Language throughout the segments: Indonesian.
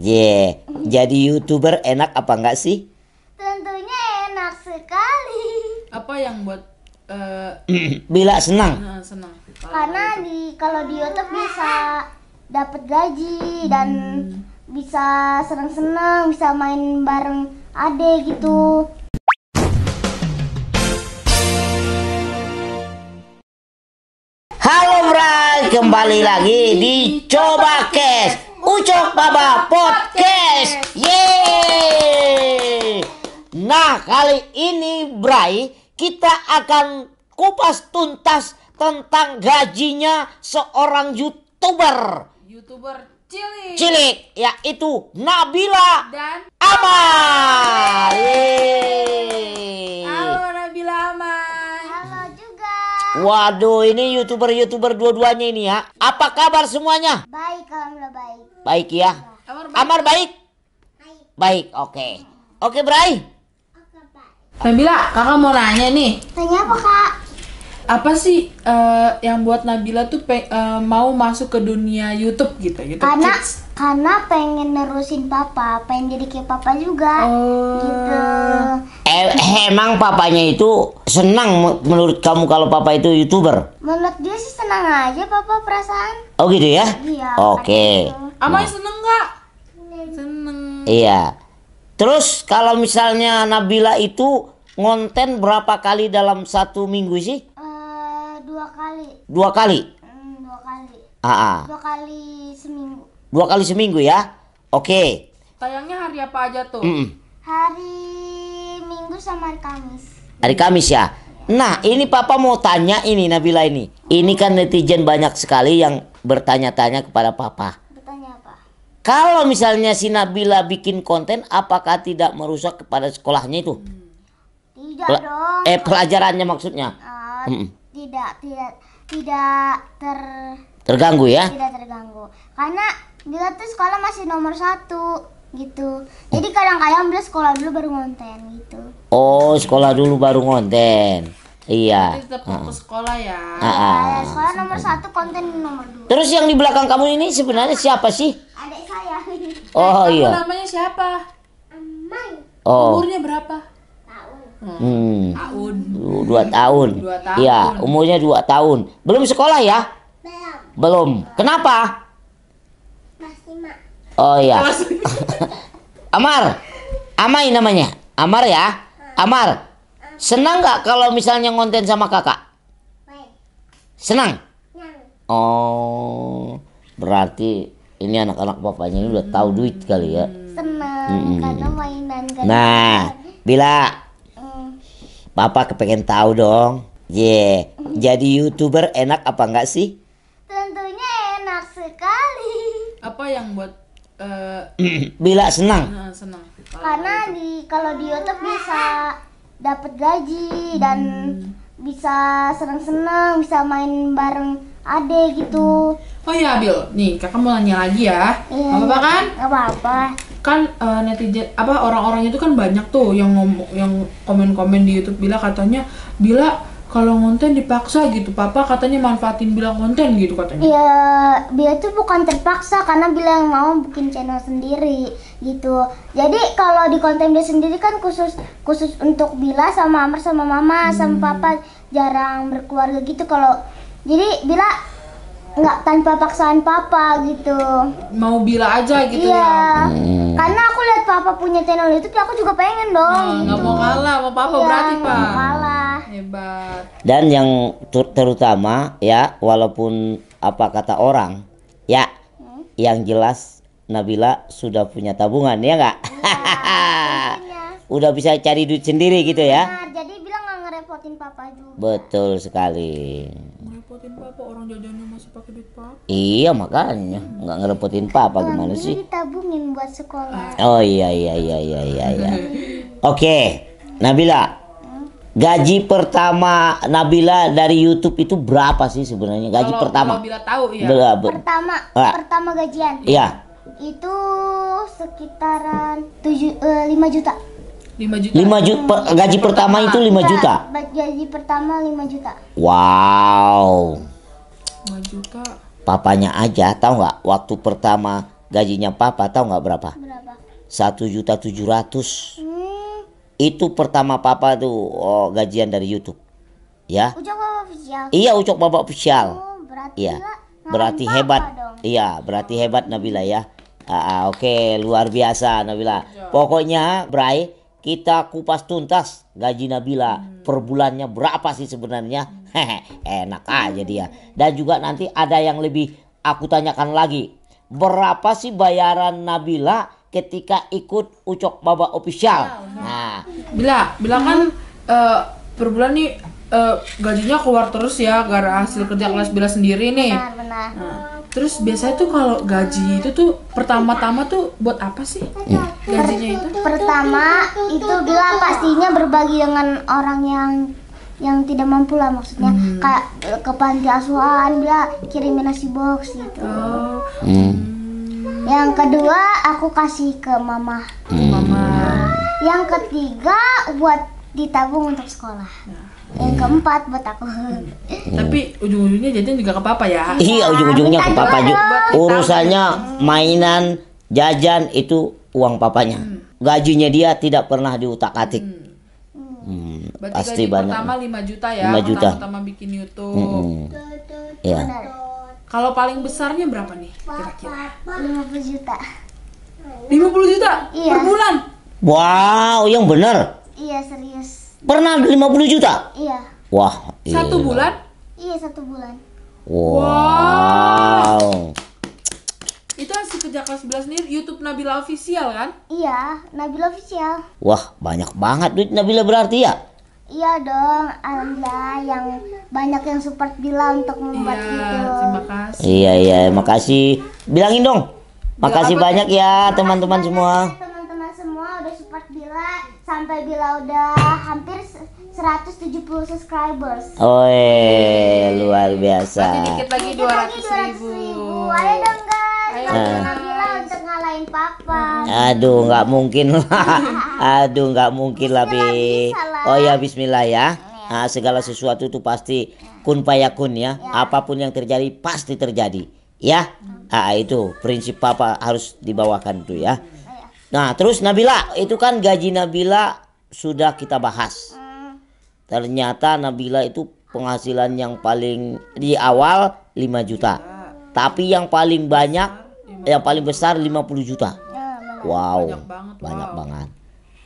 Yeah, jadi youtuber enak apa enggak sih? Tentunya enak sekali. Apa yang buat uh, Bila senang? Nah, senang. Karena di kalau di YouTube bisa dapat gaji dan hmm. bisa senang-senang, bisa main bareng ade gitu. Halo Bray, kembali lagi di Coba Cash Baba Podcast. Yeay. Nah, kali ini Bray, kita akan kupas tuntas tentang gajinya seorang YouTuber. YouTuber cilik. Cilik, yaitu Nabila dan Amal. Yeay. Halo Waduh, ini youtuber-youtuber dua-duanya ini ya. Apa kabar semuanya? Baik, alhamdulillah baik. Baik ya. Amar baik. Baik. Baik, oke. Oke, okay, Bray. Oke, Pak. Nabila, kakak mau nanya nih. Tanya apa, Kak? apa sih uh, yang buat Nabila tuh pe uh, mau masuk ke dunia YouTube gitu gitu karena kids. karena pengen nerusin papa pengen jadi kayak papa juga oh. gitu eh, emang papanya itu senang menurut kamu kalau papa itu youtuber menurut dia sih senang aja papa perasaan oh gitu ya iya oke okay. ama nah. seneng nggak seneng iya terus kalau misalnya Nabila itu ngonten berapa kali dalam satu minggu sih Dua kali. Dua kali? Hmm, dua kali. Aa. Ah, ah. Dua kali seminggu. Dua kali seminggu ya? Oke. Tayangnya hari apa aja tuh? Mm Hari Minggu sama hari Kamis. Hari Kamis ya? Nah, ini Papa mau tanya ini Nabila ini. Ini kan netizen banyak sekali yang bertanya-tanya kepada Papa. Bertanya apa? Kalau misalnya si Nabila bikin konten, apakah tidak merusak kepada sekolahnya itu? Hmm. Tidak dong. Eh pelajarannya maksudnya? Uh, mm -mm tidak tidak tidak ter terganggu ya tidak terganggu karena Dila tuh sekolah masih nomor satu gitu jadi kadang-kadang Dila sekolah dulu baru ngonten gitu oh sekolah dulu baru ngonten Iya. tetap fokus sekolah ya. Ah, ah. Iya, sekolah nomor satu, konten nomor dua. Terus yang di belakang kamu ini sebenarnya siapa sih? Adik saya. Oh eh, iya. Namanya siapa? Amai. Oh. Umurnya berapa? Hmm. Tahun. Dua tahun. Dua iya, tahun. Iya, umurnya dua tahun. Belum sekolah ya? Belum. Belum. Kenapa? Masih mak. Oh iya. Amar, Amai namanya. Amar ya. Hmm. Amar, senang nggak kalau misalnya ngonten sama kakak? Senang. Oh, berarti ini anak-anak bapaknya ini udah tahu duit kali ya. Senang mm -mm. karena mainan. Nah, bila Papa kepengen tahu dong. Ye, yeah. jadi youtuber enak apa enggak sih? Tentunya enak sekali. Apa yang buat uh, Bila senang? Nah, senang. Karena di kalau di YouTube bisa dapat gaji dan hmm. bisa senang-senang, bisa main bareng ade gitu. Oh iya Bil, nih kakak mau nanya lagi ya. Iya, apa-apa iya. kan? Enggak apa-apa kan uh, netizen apa orang orangnya itu kan banyak tuh yang ngomong yang komen-komen di YouTube Bila katanya Bila kalau konten dipaksa gitu papa katanya manfaatin bilang konten gitu katanya iya bila itu bukan terpaksa karena bila yang mau bikin channel sendiri gitu jadi kalau di konten dia sendiri kan khusus khusus untuk bila sama amar sama mama hmm. sama papa jarang berkeluarga gitu kalau jadi bila nggak tanpa paksaan papa gitu mau bila aja gitu iya ya. Hmm. karena aku lihat papa punya channel YouTube aku juga pengen dong nah, nggak nah, gitu. mau kalah mau papa iya, berarti pak mau kalah hebat dan yang ter terutama ya walaupun apa kata orang ya hmm? yang jelas Nabila sudah punya tabungan ya nggak ya, udah bisa cari duit sendiri gitu ya, ya jadi bilang nggak ngerepotin papa juga betul sekali ngerepotin papa orang jajannya masih pakai duit papa iya makanya hmm. nggak ngerepotin papa kan gimana sih tabungin buat sekolah oh iya iya iya iya iya, iya. oke okay. Nabila gaji pertama Nabila dari YouTube itu berapa sih sebenarnya gaji kalau, pertama Nabila tahu ya Ber pertama ah. pertama gajian iya itu sekitaran tujuh eh, lima juta 5 juta. 5 juta per, gaji pertama, pertama itu 5 juta. Gaji pertama 5 juta. Wow. 5 juta. Papanya aja tahu nggak waktu pertama gajinya papa tahu nggak berapa? Berapa? 1 juta 700. Hmm. Itu pertama papa tuh oh, gajian dari YouTube. Ya. Ucok Bapak official. Iya, Ucok Bapak official. Oh, berarti iya. Berarti papa hebat. Dong. Iya, berarti hebat Nabila ya. Ah, Ah, oke, okay. luar biasa Nabila. Iya. Pokoknya, Bray, kita kupas tuntas gaji Nabila hmm. per bulannya berapa sih sebenarnya hmm. enak aja dia dan juga nanti ada yang lebih aku tanyakan lagi berapa sih bayaran Nabila ketika ikut Ucok Baba official nah Bila Bila kan uh, per bulan nih uh, gajinya keluar terus ya gara hasil kerja kelas Bila sendiri nih benar, benar. Nah Terus biasanya tuh kalau gaji itu tuh pertama-tama tuh buat apa sih? Hmm. Gajinya itu? Pertama itu bilang pastinya berbagi dengan orang yang yang tidak mampu lah maksudnya hmm. kayak ke panti asuhan bila kirimin nasi box gitu. Oh. Hmm. hmm. Yang kedua aku kasih ke mama. Hmm. Mama. Yang ketiga buat ditabung untuk sekolah. Ya yang keempat buat aku tapi ujung-ujungnya jajan juga ke papa ya iya, iya ujung-ujungnya ke papa juga urusannya mainan jajan itu uang papanya hmm. gajinya dia tidak pernah diutak-atik hmm. Hmm, pasti gaji banyak. pertama 5 juta ya Lima juta. pertama bikin YouTube. Hmm. Ya. Kalau paling besarnya berapa nih Lima puluh juta. Lima puluh juta iya. per bulan? Wow, yang benar. Iya, serius. Pernah 50 juta? Iya. Wah. Satu iya. bulan? Iya, satu bulan. Wow. wow. Itu hasil kerja kelas 11 nih YouTube Nabila official kan? Iya, Nabila official. Wah, banyak banget duit Nabila berarti ya? Iya dong, alhamdulillah yang banyak yang support Bila untuk membuat iya, itu. Terima kasih. Iya iya, makasih. Bilangin dong. makasih banyak ya teman-teman semua. Ya, sampai bila udah hampir 170 subscribers. oh luar biasa. dikit lagi 200 ribu. Ayo dong guys, Ayo. untuk papa. Aduh, nggak mungkin lah. Aduh, nggak mungkin lah, Bi. Oh ya, Bismillah ya. ya. Nah, segala sesuatu itu pasti kun payakun ya. ya. Apapun yang terjadi pasti terjadi. Ya, hmm. ah, itu prinsip papa harus dibawakan tuh ya. Nah, terus Nabila, itu kan gaji Nabila sudah kita bahas. Hmm. Ternyata Nabila itu penghasilan yang paling di awal 5 juta. Ya. Tapi yang paling banyak yang paling besar 50 juta. Ya, wow, banyak banget.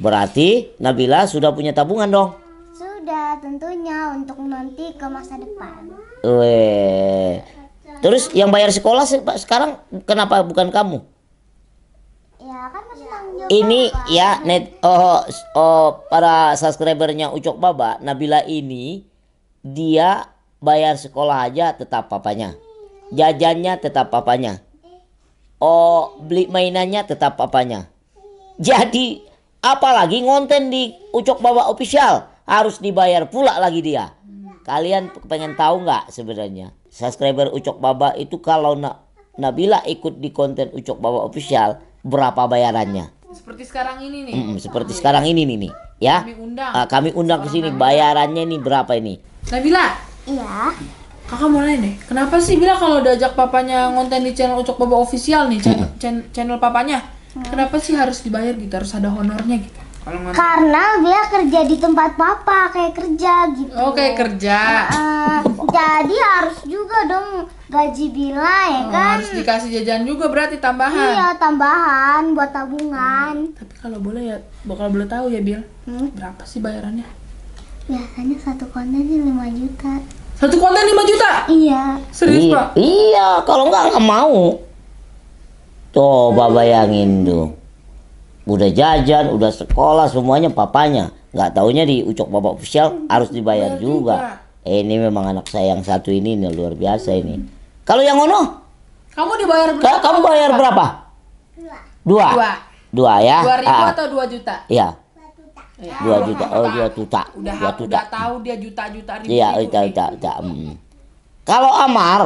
Berarti Nabila sudah punya tabungan dong? Sudah, tentunya untuk nanti ke masa depan. Weh. Terus yang bayar sekolah sekarang kenapa bukan kamu? Ya kan masih ini ya net oh, oh para subscribernya Ucok Baba Nabila ini dia bayar sekolah aja tetap papanya jajannya tetap papanya oh beli mainannya tetap papanya jadi apalagi ngonten di Ucok Baba official harus dibayar pula lagi dia kalian pengen tahu nggak sebenarnya subscriber Ucok Baba itu kalau na Nabila ikut di konten Ucok Baba official berapa bayarannya seperti sekarang ini nih. Mm, seperti sekarang ini nih nih, ya. Kami undang. Uh, kami undang ke sini. Bayarannya nih berapa ini? Nabila. Iya. Kakak mulai nih. Kenapa sih Bila kalau diajak papanya ngonten di channel Ucok Baba official nih, chan chan channel papanya? Hmm. Kenapa sih harus dibayar gitu? Harus ada honornya gitu. Karena Bila kerja di tempat papa, kayak kerja gitu. Oke oh, kerja. Uh, jadi harus juga dong gaji bila ya oh, kan harus dikasih jajan juga berarti tambahan iya tambahan buat tabungan hmm, tapi kalau boleh ya bakal boleh tahu ya Bil hmm? berapa sih bayarannya biasanya satu konten sih lima juta satu konten lima juta iya serius iya, pak iya kalau nggak nggak mau coba bayangin tuh udah jajan udah sekolah semuanya papanya nggak taunya di ucok bapak official harus dibayar iya juga. Eh, ini memang anak saya yang satu ini nih luar biasa ini kalau yang Ono? Kamu dibayar berapa? Kamu bayar berapa? Dua. Dua. Dua, ya. Dua ribu ah, ah. atau dua juta? Iya. Dua juta. Eh, dua juta. Oh, dua juta. dua juta. udah tahu dia juta-juta ribu. Iya, juta, juta, juta. Kalau Amar,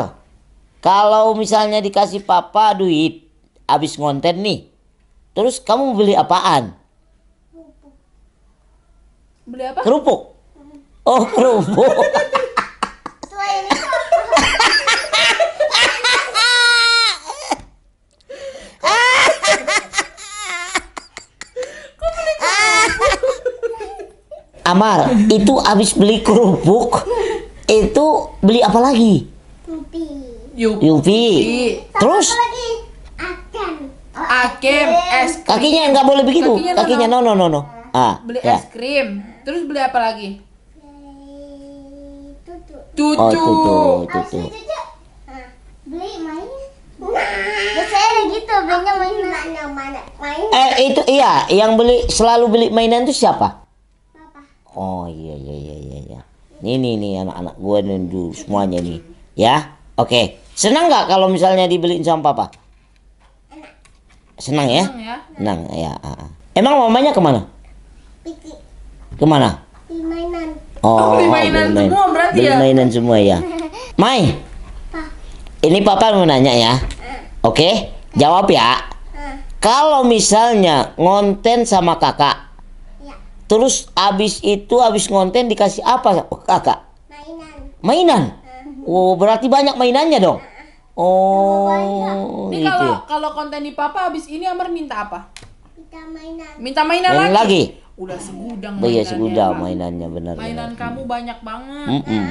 kalau misalnya dikasih papa duit habis ngonten nih, terus kamu beli apaan? Beli apa? Kerupuk. Oh, kerupuk. Amar, itu abis beli kerupuk, itu beli apa lagi? Yupi. Yupi. Yupi. Terus? Akem es krim. Kakinya nggak boleh begitu. Kakinya, Kakinya no no no no. Ah. ah, beli ya. es krim. Terus beli apa lagi? Tutu. Tutu. Oh, tutu. tutu. tutu. Ah, beli main. Biasanya nah, gitu, belinya mainan. Mana, mana, main. Eh, itu iya, yang beli selalu beli mainan itu siapa? Oh iya iya iya iya. iya. Nih nih nih anak-anak gue nundu semuanya nih. Ya, oke. Okay. Senang nggak kalau misalnya dibeliin sama papa? Senang ya? Senang ya. Senang ya. Ah, ah. Emang mamanya kemana? Kemana? Beli mainan. Oh, oh beli mainan, semua berarti ya. Beli mainan semua ya. Mai. Pa. Ini papa mau nanya ya. Eh. Oke, okay? jawab ya. Eh. Kalau misalnya ngonten sama kakak, Terus abis itu abis ngonten dikasih apa kakak? Mainan. Mainan. Hmm. Oh berarti banyak mainannya dong. Nah, nah. Oh. Ini gitu kalau ya. kalau konten di papa abis ini Amar minta apa? Minta mainan. Minta mainan, mainan lagi. lagi. Udah segudang iya, mainannya. Iya segudang mainannya benar. Mainan benar. kamu hmm. banyak banget. Mm -mm.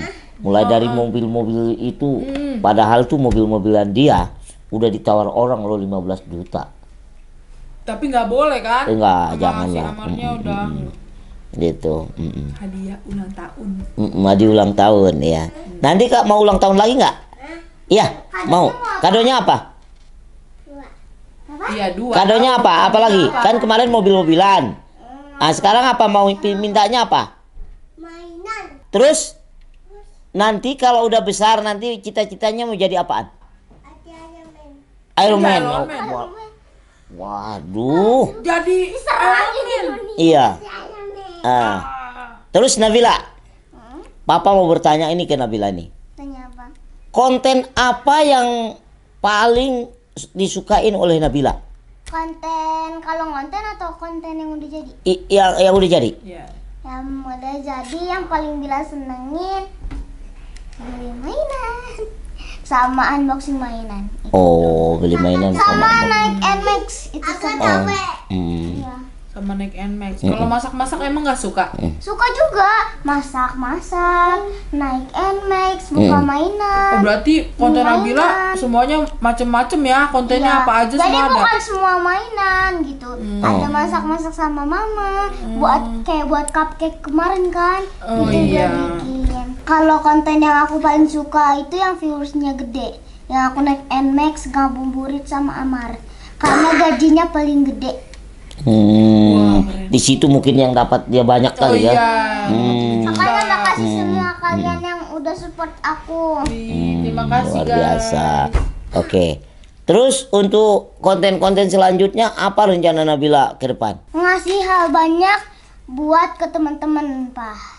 Mulai dari mobil-mobil itu, mm. padahal tuh mobil-mobilan dia udah ditawar orang lo 15 juta tapi nggak boleh kan? Enggak, eh, janganlah. Si Amarnya mm -mm. udah gitu mm -mm. hadiah ulang tahun mm -mm, hadiah ulang tahun ya mm. nanti kak mau ulang tahun lagi nggak iya eh? mau kadonya apa iya dua kadonya apa apa lagi apa? kan kemarin mobil-mobilan nah sekarang apa mau mintanya apa mainan terus nanti kalau udah besar nanti cita-citanya mau jadi apaan Iron Man. Iron iya, Man. Waduh. Jadi Iron Man. Iya. Ah. ah. Terus Nabila. Hmm? Papa mau bertanya ini ke Nabila nih. Tanya apa? Konten apa yang paling disukain oleh Nabila? Konten kalau konten atau konten yang udah jadi? I, yang yang udah jadi. Yeah. Yang udah jadi yang paling Bila senengin beli mainan sama unboxing mainan. Itu. Oh, beli mainan sama, sama naik NMAX itu sama. Oh. Hmm. Ya sama Nick and Max. Mm -hmm. Kalau masak-masak emang nggak suka? Mm. Suka juga masak-masak, naik and Max, buka mm. mainan. Oh berarti konten Nabila semuanya macem-macem ya kontennya iya. apa aja Jadi semua ada. bukan semua mainan gitu. Mm. Ada masak-masak sama mama, mm. buat kayak buat cupcake kemarin kan. Oh itu iya. bikin. Kalau konten yang aku paling suka itu yang viewersnya gede. Yang aku naik and Max gabung burit sama Amar. Karena gajinya paling gede. Hmm. Wow. Di situ mungkin yang dapat dia banyak kali oh, ya. Iya. Hmm. Makanya makasih semua kalian hmm. yang udah support aku. Terima hmm, kasih Luar biasa. Oke. Terus untuk konten-konten selanjutnya apa rencana Nabila ke depan? Ngasih hal banyak buat ke teman-teman, Pak.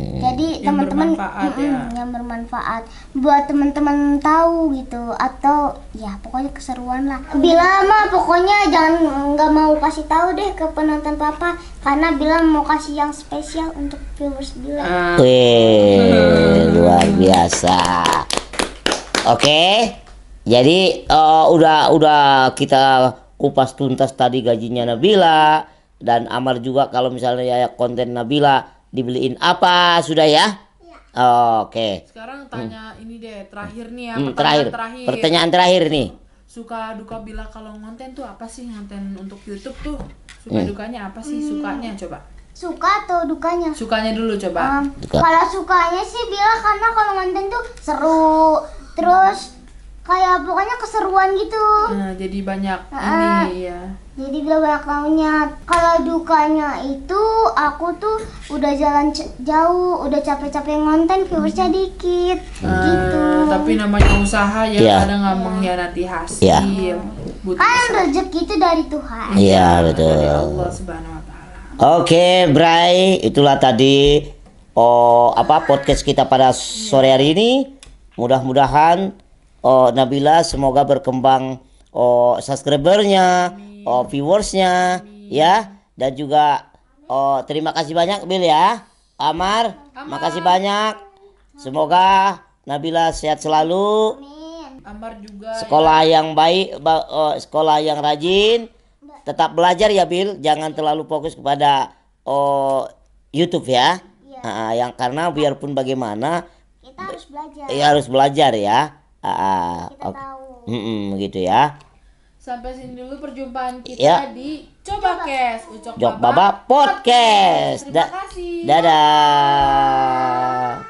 Iya. jadi teman-teman mm -mm, yang bermanfaat buat teman-teman tahu gitu atau ya pokoknya keseruan lah bila mah pokoknya jangan nggak mau kasih tahu deh ke penonton papa karena bila mau kasih yang spesial untuk viewers bila Uh. Ah. Wih, hmm. luar biasa oke okay. jadi uh, udah udah kita kupas tuntas tadi gajinya Nabila dan Amar juga kalau misalnya ya konten Nabila dibeliin apa sudah ya? ya. Oh, Oke. Okay. Sekarang hmm. tanya hmm. ini deh terakhir nih ya. Hmm, pertanyaan terakhir. terakhir. Pertanyaan terakhir nih. Suka duka bila kalau ngonten tuh apa sih ngonten untuk YouTube tuh? Suka hmm. dukanya apa sih? Hmm. Sukanya coba. Suka atau dukanya? Sukanya dulu coba. Um, duka. Kalau sukanya sih bila karena kalau ngonten tuh seru, terus kayak pokoknya keseruan gitu. Nah, jadi banyak uh, ini ya jadi gak banyak kalau dukanya itu aku tuh udah jalan jauh udah capek-capek ngonten viewersnya hmm. dikit hmm. gitu tapi namanya usaha ya yeah. kadang nggak yeah. mengkhianati hasil yeah. Karena kan rezeki itu dari Tuhan iya yeah, betul dari Allah subhanahu wa taala oke okay, Bray itulah tadi oh apa podcast kita pada sore hari ini mudah-mudahan oh Nabila semoga berkembang oh subscribernya Amin oh, viewersnya ya dan juga oh, terima kasih banyak Bill ya Amar, Amar. makasih banyak semoga Nabila sehat selalu Amar juga ya. sekolah ya. yang baik oh, sekolah yang rajin tetap belajar ya Bill jangan terlalu fokus kepada oh, YouTube ya, ya. Uh, yang karena biarpun bagaimana kita harus belajar ya harus belajar ya uh, kita okay. tahu mm -mm, gitu ya Sampai sini dulu perjumpaan kita ya. di Coba Kes Ucok Jok Baba Podcast. Terima kasih. Dadah.